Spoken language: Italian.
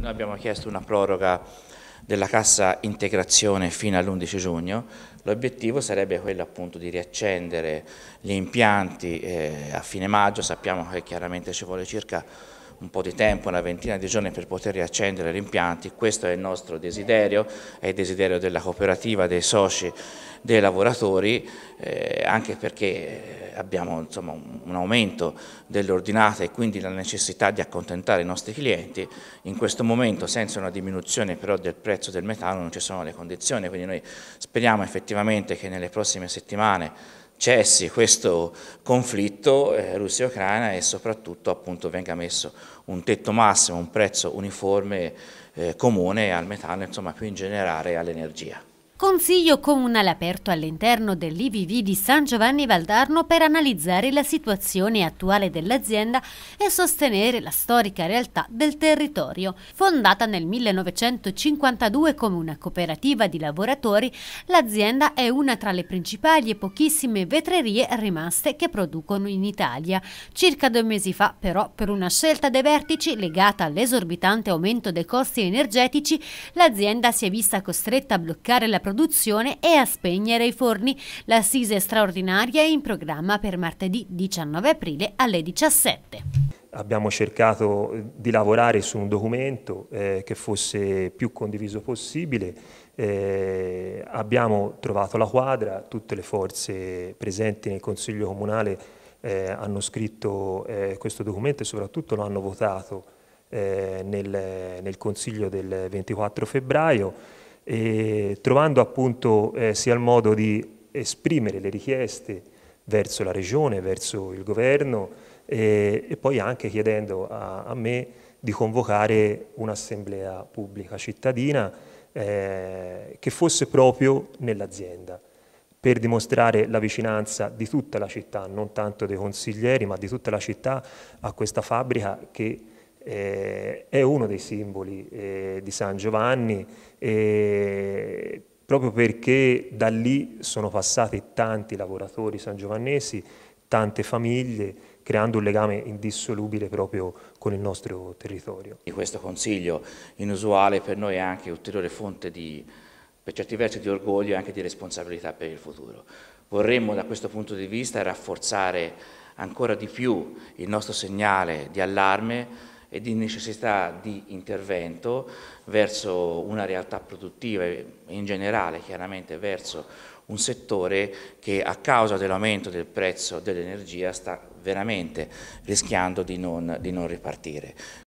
noi abbiamo chiesto una proroga della cassa integrazione fino all'11 giugno, l'obiettivo sarebbe quello appunto di riaccendere gli impianti eh, a fine maggio, sappiamo che chiaramente ci vuole circa un po' di tempo, una ventina di giorni per poter riaccendere gli impianti, questo è il nostro desiderio, è il desiderio della cooperativa, dei soci, dei lavoratori, eh, anche perché abbiamo insomma, un aumento delle ordinate e quindi la necessità di accontentare i nostri clienti, in questo momento senza una diminuzione però del prezzo del metano non ci sono le condizioni, quindi noi speriamo effettivamente che nelle prossime settimane cessi questo conflitto eh, Russia-Ucraina e soprattutto appunto venga messo un tetto massimo, un prezzo uniforme eh, comune al metano, insomma più in generale all'energia. Consiglio comunale aperto all'interno dell'IVV di San Giovanni Valdarno per analizzare la situazione attuale dell'azienda e sostenere la storica realtà del territorio. Fondata nel 1952 come una cooperativa di lavoratori, l'azienda è una tra le principali e pochissime vetrerie rimaste che producono in Italia. Circa due mesi fa, però, per una scelta dei vertici legata all'esorbitante aumento dei costi energetici, l'azienda si è vista costretta a bloccare la produzione produzione e a spegnere i forni. L'assise straordinaria è in programma per martedì 19 aprile alle 17 abbiamo cercato eh, di lavorare su un documento eh, che fosse più condiviso possibile, eh, abbiamo trovato la quadra, tutte le forze presenti nel Consiglio Comunale eh, hanno scritto eh, questo documento e soprattutto lo hanno votato eh, nel, nel Consiglio del 24 febbraio eh, trovando appunto eh, sia il modo di esprimere le richieste verso la regione, verso il governo e poi anche chiedendo a, a me di convocare un'assemblea pubblica cittadina eh, che fosse proprio nell'azienda per dimostrare la vicinanza di tutta la città, non tanto dei consiglieri, ma di tutta la città a questa fabbrica che eh, è uno dei simboli eh, di San Giovanni, eh, proprio perché da lì sono passati tanti lavoratori sangiovannesi, tante famiglie, creando un legame indissolubile proprio con il nostro territorio. E questo consiglio inusuale per noi è anche ulteriore fonte di, per certi versi, di orgoglio e anche di responsabilità per il futuro. Vorremmo da questo punto di vista rafforzare ancora di più il nostro segnale di allarme e di necessità di intervento verso una realtà produttiva e in generale chiaramente verso un settore che a causa dell'aumento del prezzo dell'energia sta veramente rischiando di non, di non ripartire.